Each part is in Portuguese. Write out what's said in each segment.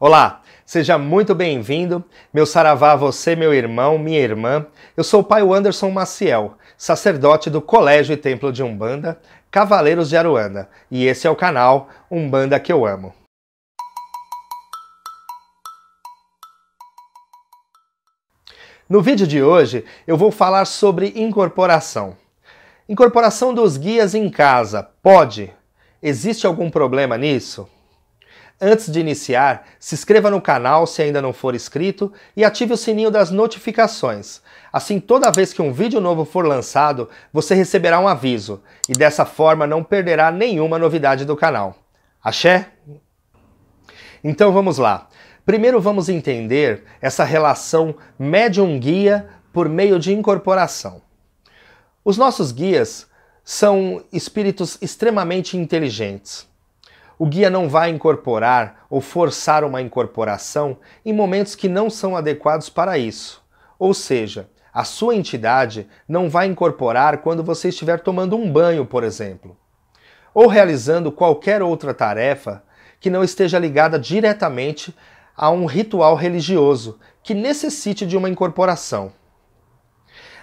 Olá, seja muito bem-vindo. Meu saravá a você, meu irmão, minha irmã. Eu sou o pai Anderson Maciel, sacerdote do Colégio e Templo de Umbanda, Cavaleiros de Aruanda, e esse é o canal Umbanda que eu amo. No vídeo de hoje, eu vou falar sobre incorporação. Incorporação dos guias em casa, pode? Existe algum problema nisso? Antes de iniciar, se inscreva no canal se ainda não for inscrito e ative o sininho das notificações. Assim, toda vez que um vídeo novo for lançado, você receberá um aviso e dessa forma não perderá nenhuma novidade do canal. Axé? Então vamos lá. Primeiro vamos entender essa relação médium-guia por meio de incorporação. Os nossos guias são espíritos extremamente inteligentes o guia não vai incorporar ou forçar uma incorporação em momentos que não são adequados para isso. Ou seja, a sua entidade não vai incorporar quando você estiver tomando um banho, por exemplo, ou realizando qualquer outra tarefa que não esteja ligada diretamente a um ritual religioso que necessite de uma incorporação.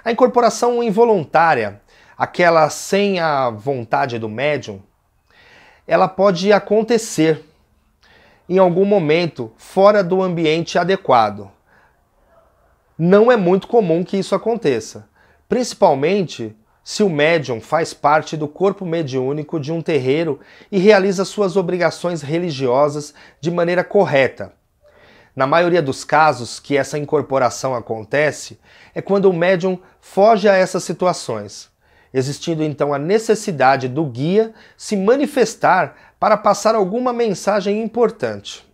A incorporação involuntária, aquela sem a vontade do médium, ela pode acontecer em algum momento fora do ambiente adequado. Não é muito comum que isso aconteça, principalmente se o médium faz parte do corpo mediúnico de um terreiro e realiza suas obrigações religiosas de maneira correta. Na maioria dos casos que essa incorporação acontece, é quando o médium foge a essas situações existindo então a necessidade do guia se manifestar para passar alguma mensagem importante.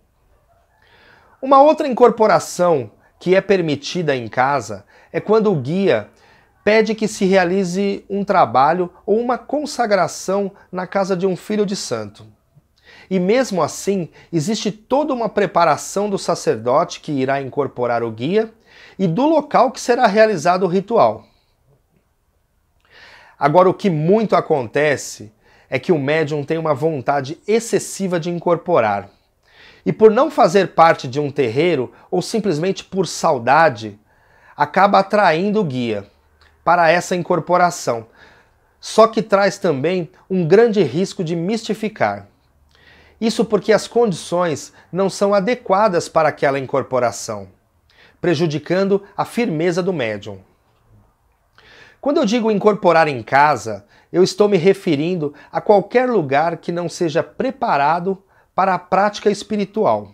Uma outra incorporação que é permitida em casa é quando o guia pede que se realize um trabalho ou uma consagração na casa de um filho de santo. E mesmo assim, existe toda uma preparação do sacerdote que irá incorporar o guia e do local que será realizado o ritual. Agora, o que muito acontece é que o médium tem uma vontade excessiva de incorporar. E por não fazer parte de um terreiro ou simplesmente por saudade, acaba atraindo o guia para essa incorporação. Só que traz também um grande risco de mistificar. Isso porque as condições não são adequadas para aquela incorporação, prejudicando a firmeza do médium. Quando eu digo incorporar em casa, eu estou me referindo a qualquer lugar que não seja preparado para a prática espiritual.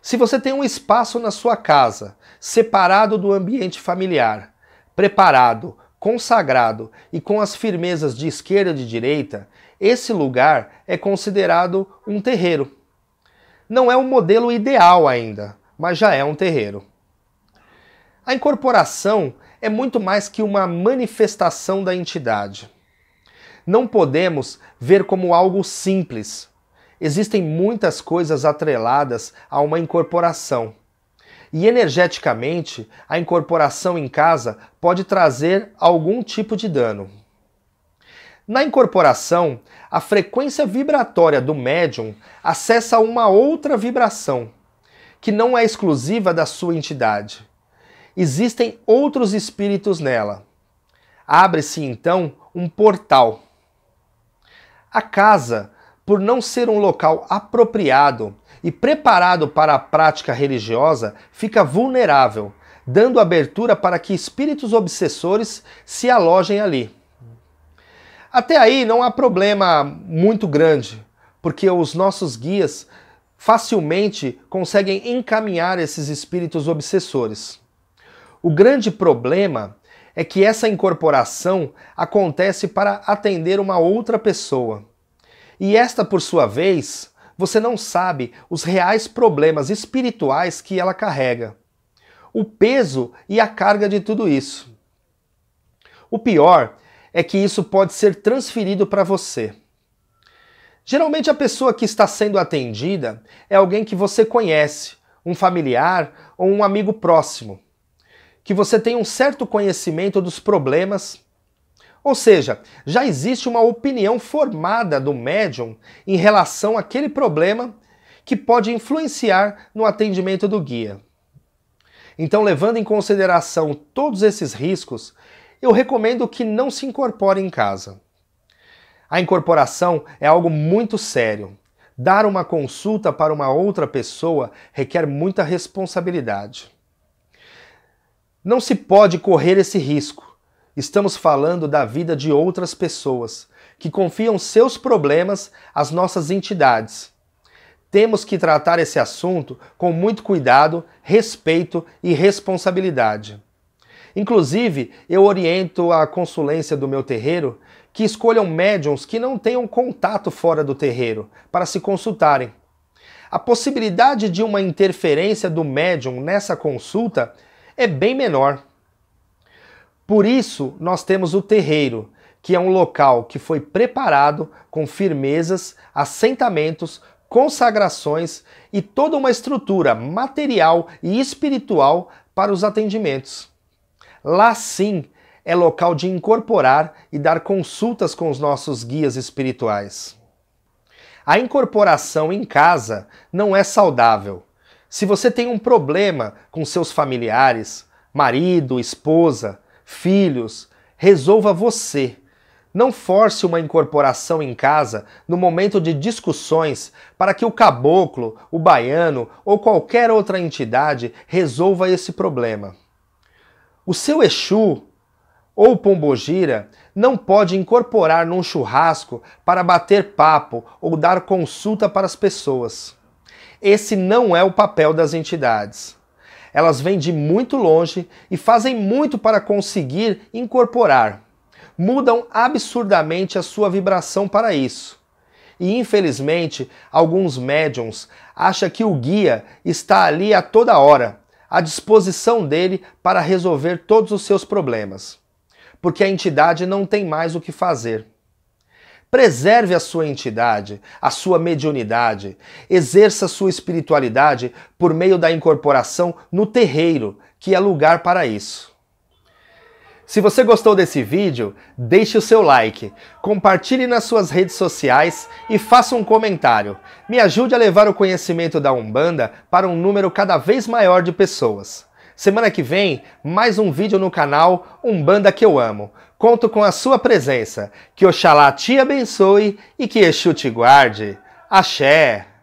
Se você tem um espaço na sua casa, separado do ambiente familiar, preparado, consagrado e com as firmezas de esquerda e de direita, esse lugar é considerado um terreiro. Não é um modelo ideal ainda, mas já é um terreiro. A incorporação é muito mais que uma manifestação da entidade. Não podemos ver como algo simples. Existem muitas coisas atreladas a uma incorporação. E energeticamente, a incorporação em casa pode trazer algum tipo de dano. Na incorporação, a frequência vibratória do médium acessa uma outra vibração, que não é exclusiva da sua entidade existem outros espíritos nela. Abre-se então um portal. A casa, por não ser um local apropriado e preparado para a prática religiosa, fica vulnerável, dando abertura para que espíritos obsessores se alojem ali. Até aí não há problema muito grande, porque os nossos guias facilmente conseguem encaminhar esses espíritos obsessores. O grande problema é que essa incorporação acontece para atender uma outra pessoa. E esta, por sua vez, você não sabe os reais problemas espirituais que ela carrega, o peso e a carga de tudo isso. O pior é que isso pode ser transferido para você. Geralmente, a pessoa que está sendo atendida é alguém que você conhece, um familiar ou um amigo próximo que você tem um certo conhecimento dos problemas. Ou seja, já existe uma opinião formada do médium em relação àquele problema que pode influenciar no atendimento do guia. Então, levando em consideração todos esses riscos, eu recomendo que não se incorpore em casa. A incorporação é algo muito sério. Dar uma consulta para uma outra pessoa requer muita responsabilidade. Não se pode correr esse risco. Estamos falando da vida de outras pessoas que confiam seus problemas às nossas entidades. Temos que tratar esse assunto com muito cuidado, respeito e responsabilidade. Inclusive, eu oriento a consulência do meu terreiro que escolham médiums que não tenham contato fora do terreiro para se consultarem. A possibilidade de uma interferência do médium nessa consulta é bem menor. Por isso, nós temos o terreiro, que é um local que foi preparado com firmezas, assentamentos, consagrações e toda uma estrutura material e espiritual para os atendimentos. Lá sim é local de incorporar e dar consultas com os nossos guias espirituais. A incorporação em casa não é saudável, se você tem um problema com seus familiares, marido, esposa, filhos, resolva você. Não force uma incorporação em casa no momento de discussões para que o caboclo, o baiano ou qualquer outra entidade resolva esse problema. O seu Exu ou Pombogira não pode incorporar num churrasco para bater papo ou dar consulta para as pessoas. Esse não é o papel das entidades. Elas vêm de muito longe e fazem muito para conseguir incorporar. Mudam absurdamente a sua vibração para isso. E infelizmente, alguns médiums acham que o guia está ali a toda hora, à disposição dele para resolver todos os seus problemas. Porque a entidade não tem mais o que fazer. Preserve a sua entidade, a sua mediunidade. Exerça sua espiritualidade por meio da incorporação no terreiro, que é lugar para isso. Se você gostou desse vídeo, deixe o seu like, compartilhe nas suas redes sociais e faça um comentário. Me ajude a levar o conhecimento da Umbanda para um número cada vez maior de pessoas. Semana que vem, mais um vídeo no canal Umbanda que eu amo. Conto com a sua presença. Que Oxalá te abençoe e que Exu te guarde. Axé!